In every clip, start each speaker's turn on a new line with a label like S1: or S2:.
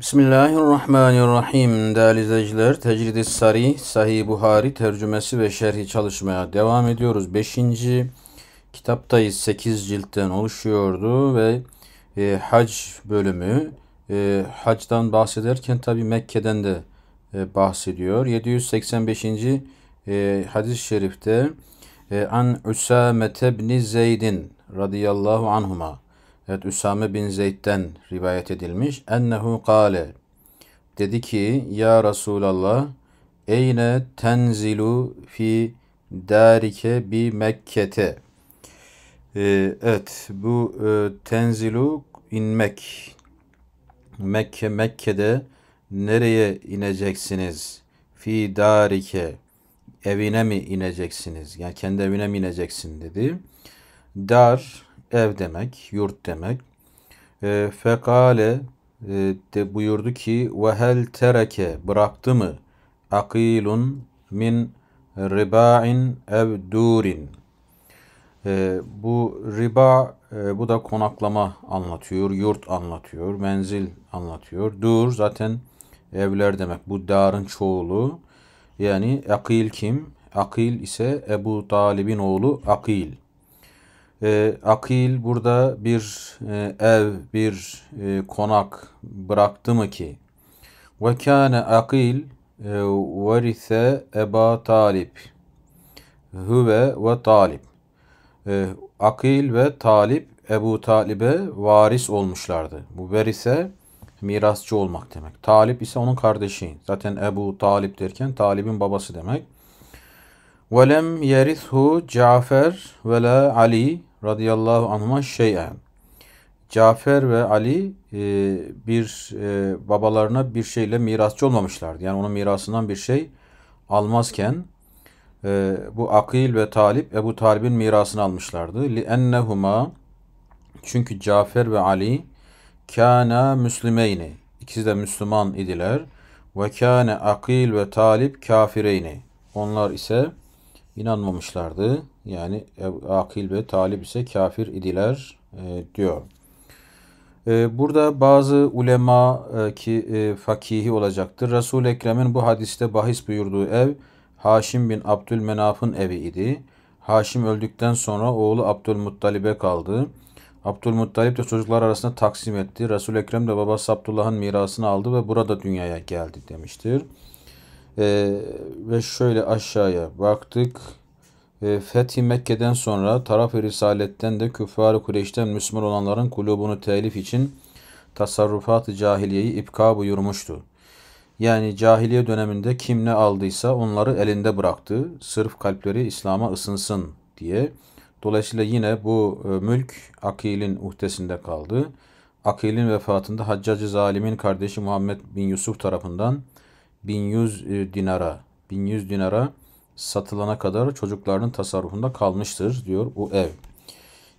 S1: Bismillahirrahmanirrahim. Değerli izleyiciler, Tecrid-i Sari, Sahih Buhari tercümesi ve şerhi çalışmaya devam ediyoruz. Beşinci kitaptayız. Sekiz ciltten oluşuyordu ve e, hac bölümü, e, hacdan bahsederken tabi Mekke'den de e, bahsediyor. 785. E, hadis-i şerifte e, An Üsamete bin Zeyd'in radıyallahu anhuma Evet Üsame bin Zeyd'den rivayet edilmiş. Ennehu kale dedi ki ya Resulallah eyne tenzilu fi darike bi Mekke'te. Ee, evet bu e, tenzilu inmek Mekke Mekke'de nereye ineceksiniz? Fi darike evine mi ineceksiniz? Yani kendi evine mi ineceksin dedi. Dar ev demek, yurt demek. E, fekale e, de buyurdu ki ve hel tereke bıraktı mı akilun min riba'in ev durin. E, bu riba e, bu da konaklama anlatıyor, yurt anlatıyor, menzil anlatıyor. Dur zaten evler demek. Bu darın çoğulu. Yani akil kim? Akil ise Ebu Talib'in oğlu Akil. E, akil burada bir e, ev, bir e, konak bıraktı mı ki? Ve kâne akil e, varise eba talip. Hüve ve talip. E, akil ve talip Ebu Talib'e varis olmuşlardı. Bu verise mirasçı olmak demek. Talip ise onun kardeşi. Zaten Ebu Talip derken Talip'in babası demek. Velem yerithu Cafer ve la Ali radıyallahu anhuma şeyen. Cafer ve Ali e, bir e, babalarına bir şeyle mirasçı olmamışlardı. Yani onun mirasından bir şey almazken e, bu Akil ve Talip Ebu Talib'in mirasını almışlardı. Li ennehuma çünkü Cafer ve Ali kana müslimeyni. İkisi de Müslüman idiler. Ve kana Akil ve Talip kafireyni. Onlar ise inanmamışlardı yani e, akil ve talip ise kafir idiler e, diyor. E, burada bazı ulema e, ki e, fakihi olacaktır. Resul-i Ekrem'in bu hadiste bahis buyurduğu ev Haşim bin Abdülmenaf'ın evi idi. Haşim öldükten sonra oğlu Abdülmuttalib'e kaldı. Abdülmuttalip de çocuklar arasında taksim etti. Resul-i Ekrem de babası Abdullah'ın mirasını aldı ve burada dünyaya geldi demiştir. Ee, ve şöyle aşağıya baktık e, ee, Fethi Mekke'den sonra taraf-ı risaletten de küffar-ı Kureyş'ten Müslüman olanların kulübünü telif için tasarrufat-ı cahiliyeyi ipka buyurmuştu. Yani cahiliye döneminde kim ne aldıysa onları elinde bıraktı. Sırf kalpleri İslam'a ısınsın diye. Dolayısıyla yine bu e, mülk Akil'in uhdesinde kaldı. Akil'in vefatında Haccacı Zalim'in kardeşi Muhammed bin Yusuf tarafından 1100 e, dinara 1100 dinara satılana kadar çocuklarının tasarrufunda kalmıştır diyor bu ev.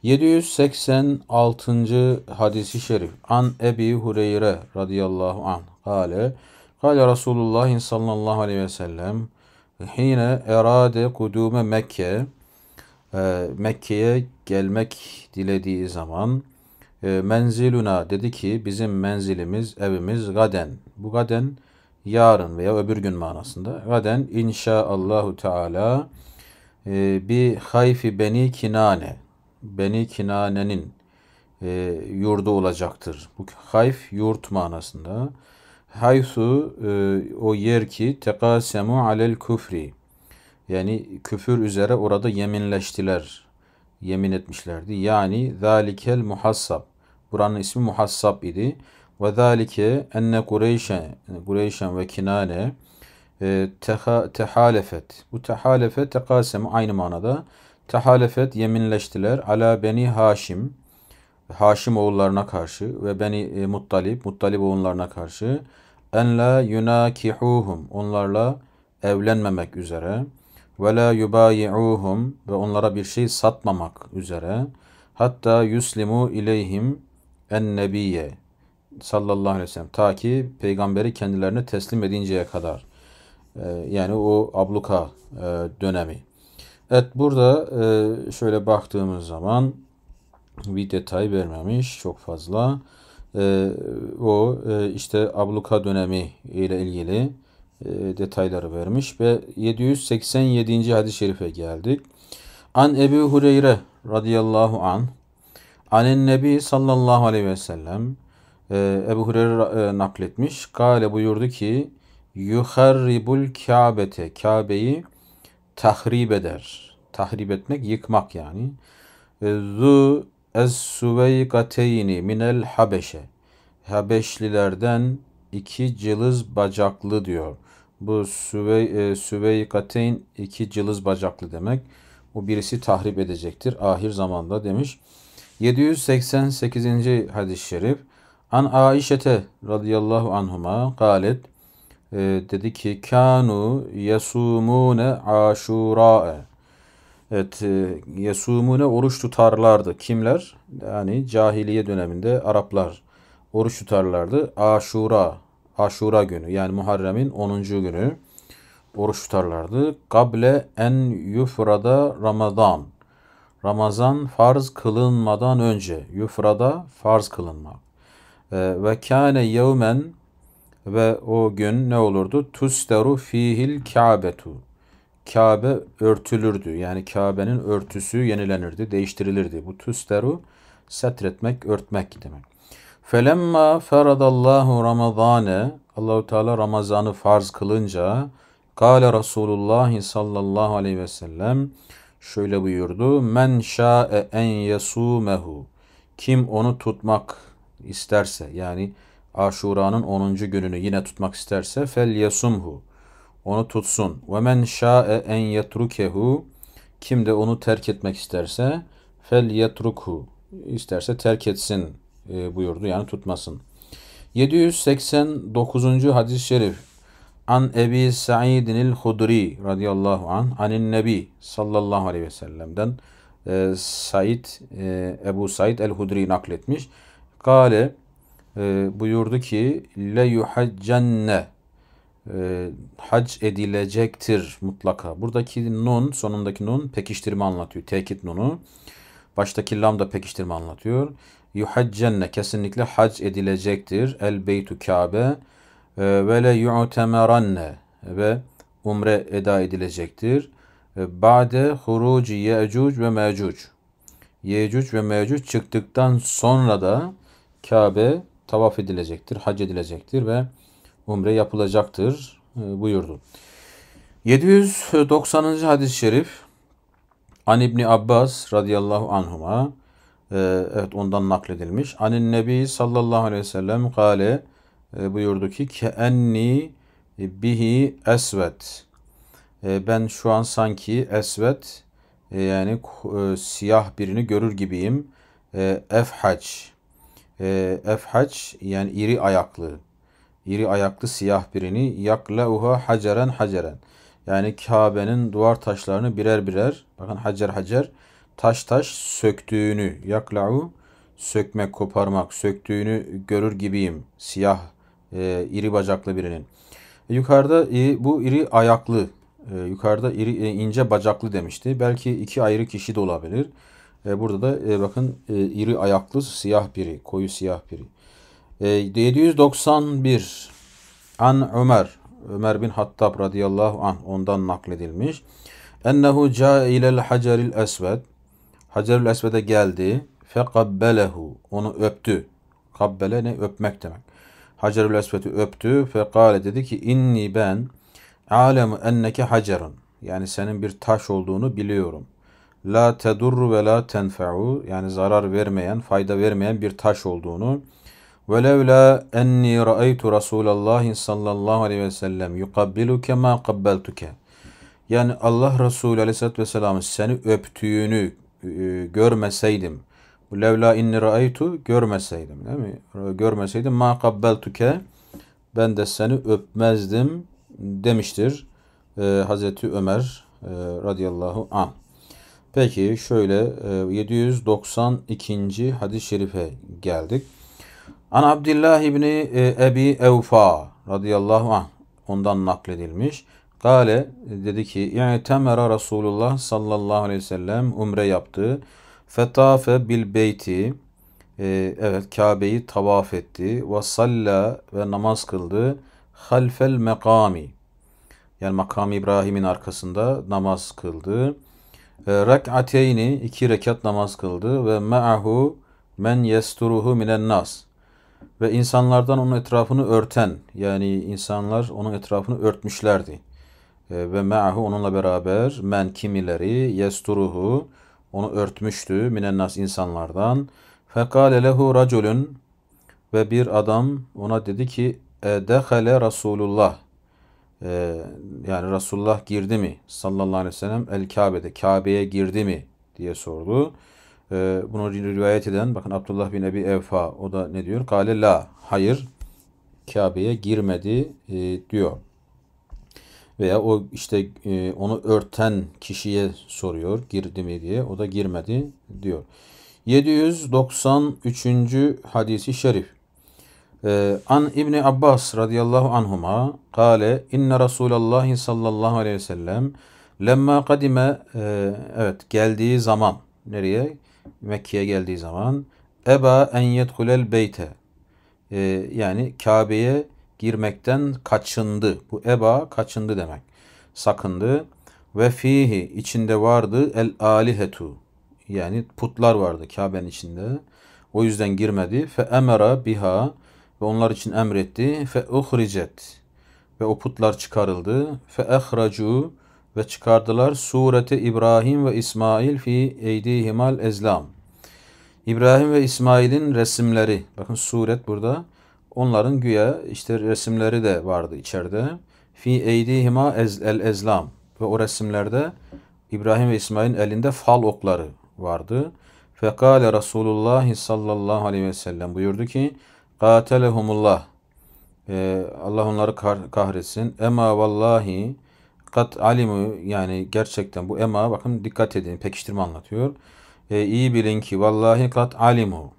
S1: 786. hadisi şerif. An Ebi Hureyre radıyallahu an. Kale. Kale Resulullah sallallahu aleyhi ve sellem. Hine erade kudume Mekke. Ee, Mekke'ye gelmek dilediği zaman e, menziluna dedi ki bizim menzilimiz evimiz gaden. Bu gaden yarın veya öbür gün manasında. Gaden inşaallahu teala e, bi hayfi beni kinane beni kinanenin e, yurdu olacaktır. Bu hayf yurt manasında. Haysu e, o yer ki tekasemu alel küfri yani küfür üzere orada yeminleştiler. Yemin etmişlerdi. Yani zalikel muhassab. Buranın ismi muhassab idi. Ve zalike enne Kureyşen, Kureyşen ve Kinane e, tehalefet. Bu tehalefet tekasem aynı manada. Tehalefet yeminleştiler. Ala beni Haşim. Haşim oğullarına karşı ve beni e, Muttalib Muttalip oğullarına karşı en la yunakihuhum onlarla evlenmemek üzere ve la yubayiuhum ve onlara bir şey satmamak üzere hatta yuslimu ileyhim en nebiye sallallahu aleyhi ve sellem ta ki peygamberi kendilerine teslim edinceye kadar ee, yani o abluka e, dönemi. Evet burada e, şöyle baktığımız zaman bir detay vermemiş çok fazla. Ee, e, o işte abluka dönemi ile ilgili e, detayları vermiş ve 787. hadis-i şerife geldik. An Ebi Hureyre radıyallahu an anen nebi sallallahu aleyhi ve sellem ee, Ebu Hureyre e, nakletmiş. Kale buyurdu ki yuharribul Kabe'te Kabe'yi tahrip eder. Tahrip etmek, yıkmak yani. Ee, Zu es süveykateyni minel habeşe. Habeşlilerden iki cılız bacaklı diyor. Bu süvey, e, süveykateyn iki cılız bacaklı demek. Bu birisi tahrip edecektir ahir zamanda demiş. 788. hadis-i şerif An Aişete radıyallahu anhuma galet e, dedi ki kanu yesumune aşura'e Evet, e, oruç tutarlardı. Kimler? Yani cahiliye döneminde Araplar oruç tutarlardı. Aşura, Aşura günü yani Muharrem'in 10. günü oruç tutarlardı. Kable en yufrada Ramazan. Ramazan farz kılınmadan önce. Yufrada farz kılınmak. Ee, ve kâne yevmen ve o gün ne olurdu? Tusteru fihil kâbetu. Kabe örtülürdü. Yani Kabe'nin örtüsü yenilenirdi, değiştirilirdi. Bu tusteru setretmek, örtmek demek. Felemma feradallahu ramazane Allahu Teala Ramazan'ı farz kılınca Kale Resulullah sallallahu aleyhi ve sellem şöyle buyurdu. Men şa'e en yasumehu. Kim onu tutmak isterse yani Aşura'nın 10. gününü yine tutmak isterse fel yasumhu onu tutsun. Ve men şa'e en yetrukehu kim de onu terk etmek isterse fel yetruku isterse terk etsin e, buyurdu yani tutmasın. 789. hadis-i şerif An Ebi Sa'idinil Hudri radıyallahu an anin Nebi sallallahu aleyhi ve sellem'den e, Said e, Ebu Said el Hudri nakletmiş. Kale e, buyurdu ki le yuhaccenne e, hac edilecektir mutlaka. Buradaki nun sonundaki nun pekiştirme anlatıyor. Tekit nunu. Baştaki lam da pekiştirme anlatıyor. Yuhaccenne kesinlikle hac edilecektir. El beytu Kabe e, ve le yu'temeranne ve umre eda edilecektir. E, ba'de huruci ye'cuc ve me'cuc. Yecüc ve Mecüc çıktıktan sonra da Kabe tavaf edilecektir, hac edilecektir ve umre yapılacaktır e, buyurdu. 790. hadis-i şerif An İbni Abbas radıyallahu anhuma e, evet ondan nakledilmiş. Anin Nebi sallallahu aleyhi ve sellem kale e, buyurdu ki "Enni bihi esvet ben şu an sanki esvet yani siyah birini görür gibiyim. Efhaç e, ee, efhaç yani iri ayaklı iri ayaklı siyah birini yaklauha haceren haceren yani Kabe'nin duvar taşlarını birer birer bakın hacer hacer taş taş söktüğünü yaklau sökmek koparmak söktüğünü görür gibiyim siyah e, iri bacaklı birinin. E, yukarıda e, bu iri ayaklı e, yukarıda iri e, ince bacaklı demişti. Belki iki ayrı kişi de olabilir. E, burada da e, bakın e, iri ayaklı siyah biri, koyu siyah biri. E, 791 An Ömer, Ömer bin Hattab radıyallahu an ondan nakledilmiş. Ennehu ca ilel haceril esved. Hacerül esvede geldi. Fekabbelehu. Onu öptü. Kabbele ne? Öpmek demek. Hacerül esvedi öptü. Fekale dedi ki inni ben alemu enneke hacerun. Yani senin bir taş olduğunu biliyorum la tedurru ve la tenfe'u yani zarar vermeyen, fayda vermeyen bir taş olduğunu وَلَوْلَا اَنِّي رَأَيْتُ رَسُولَ اللّٰهِ sallallahu aleyhi ve sellem يُقَبِّلُكَ مَا قَبَّلْتُكَ Yani Allah Resulü aleyhissalatü vesselamın seni öptüğünü e, görmeseydim. لَوْلَا inni raaytu görmeseydim değil mi? Görmeseydim مَا قَبَّلْتُكَ ben de seni öpmezdim demiştir e, Hazreti Ömer e, radıyallahu anh. Peki şöyle 792. E, hadis-i şerife geldik. An Abdullah ibni e, Ebi Evfa radıyallahu anh ondan nakledilmiş. Kale e, dedi ki yani Temera Resulullah sallallahu aleyhi ve sellem umre yaptı. Fetafe bil beyti evet Kabe'yi tavaf etti. Ve salla ve namaz kıldı. Halfel mekami yani makam İbrahim'in arkasında namaz kıldı. Ee, rek'ateyni iki rekat namaz kıldı ve ma'ahu men yesturuhu minen nas ve insanlardan onun etrafını örten yani insanlar onun etrafını örtmüşlerdi. Ee, ve ma'ahu onunla beraber men kimileri yesturuhu onu örtmüştü minen nas insanlardan. Fekale lehu raculun ve bir adam ona dedi ki edehale Rasulullah ee, yani Resulullah girdi mi sallallahu aleyhi ve sellem El Kabe'de Kabe'ye girdi mi diye sordu. E, bunu rivayet eden bakın Abdullah bin Ebi Evfa o da ne diyor? Kale la hayır Kabe'ye girmedi e, diyor. Veya o işte e, onu örten kişiye soruyor girdi mi diye o da girmedi diyor. 793. hadisi şerif. Ee, an İbni Abbas radıyallahu anhuma kale inne Resulallah sallallahu aleyhi ve sellem lemma kadime e, evet geldiği zaman nereye? Mekke'ye geldiği zaman eba en yedhulel beyte e, yani Kabe'ye girmekten kaçındı. Bu eba kaçındı demek. Sakındı. Ve fihi içinde vardı el alihetu yani putlar vardı Kabe'nin içinde. O yüzden girmedi. Fe emera biha ve onlar için emretti. Fe uhricet ve o putlar çıkarıldı. Fe ehracu ve çıkardılar surete İbrahim ve İsmail fi eydihimal ezlam. İbrahim ve İsmail'in resimleri. Bakın suret burada. Onların güya işte resimleri de vardı içeride. Fi eydihima ez, el ezlam. Ve o resimlerde İbrahim ve İsmail'in elinde fal okları vardı. Fekale Resulullah sallallahu aleyhi ve sellem buyurdu ki Katelehumullah. Ee, Allah onları kahretsin. Ema vallahi kat alimu yani gerçekten bu ema bakın dikkat edin pekiştirme anlatıyor. Ee, iyi bilin ki vallahi kat alimu.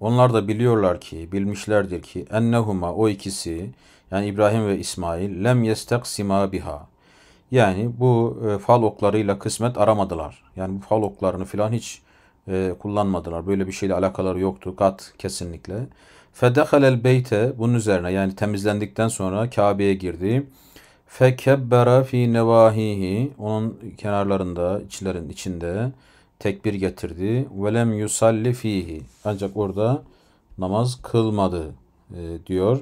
S1: Onlar da biliyorlar ki, bilmişlerdir ki ennehuma o ikisi yani İbrahim ve İsmail lem yestaksima biha. Yani bu e, fal oklarıyla kısmet aramadılar. Yani bu fal oklarını filan hiç e, kullanmadılar. Böyle bir şeyle alakaları yoktu. Kat kesinlikle. Fedehalel beyte bunun üzerine yani temizlendikten sonra Kabe'ye girdi. Fekebbera fi nevahihi onun kenarlarında, içlerin içinde tekbir getirdi. Velem yusalli fihi ancak orada namaz kılmadı e, diyor.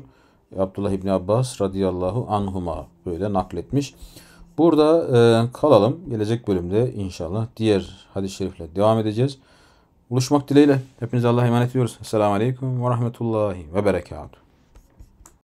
S1: Abdullah İbni Abbas radıyallahu anhuma böyle nakletmiş. Burada e, kalalım. Gelecek bölümde inşallah diğer hadis-i şerifle devam edeceğiz. Buluşmak dileğiyle. Hepinize Allah'a emanet ediyoruz. Esselamu Aleyküm ve Rahmetullahi ve Berekatuhu.